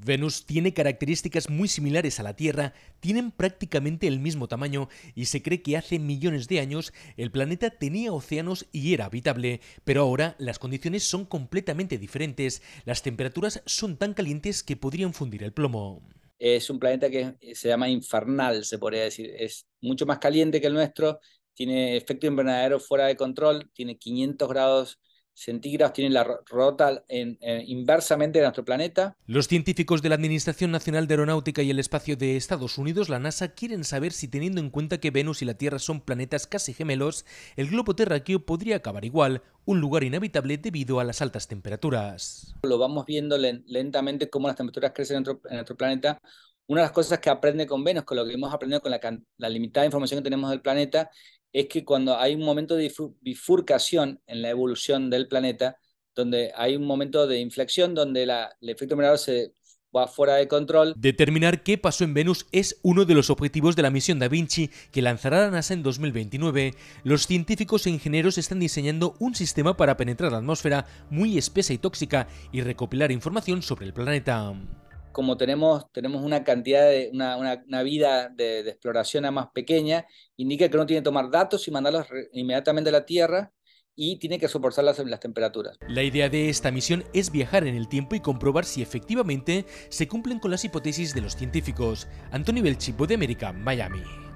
Venus tiene características muy similares a la Tierra, tienen prácticamente el mismo tamaño y se cree que hace millones de años el planeta tenía océanos y era habitable, pero ahora las condiciones son completamente diferentes, las temperaturas son tan calientes que podrían fundir el plomo. Es un planeta que se llama infernal, se podría decir, es mucho más caliente que el nuestro, tiene efecto invernadero fuera de control, tiene 500 grados centígrados tienen la rota en, eh, inversamente de nuestro planeta. Los científicos de la Administración Nacional de Aeronáutica y el Espacio de Estados Unidos, la NASA, quieren saber si teniendo en cuenta que Venus y la Tierra son planetas casi gemelos, el globo terráqueo podría acabar igual, un lugar inhabitable debido a las altas temperaturas. Lo vamos viendo lentamente cómo las temperaturas crecen en nuestro, planeta. Una de las cosas que aprende con Venus, con lo que hemos aprendido con la limitada información que tenemos del planeta, es que cuando hay un momento de bifurcación en la evolución del planeta, donde hay un momento de inflexión, donde el efecto Mirador se va fuera de control. Determinar qué pasó en Venus es uno de los objetivos de la misión Da Vinci que lanzará la NASA en 2029. Los científicos e ingenieros están diseñando un sistema para penetrar la atmósfera muy espesa y tóxica y recopilar información sobre el planeta como tenemos, tenemos una cantidad de, una, vida de, exploración a más pequeña, indica que uno tiene que tomar datos y mandarlos inmediatamente a la Tierra y tiene que soportar las, las temperaturas. La idea de esta misión es viajar en el tiempo y comprobar si efectivamente se cumplen con las hipótesis de los científicos. Antonio Belchipo de América, Miami.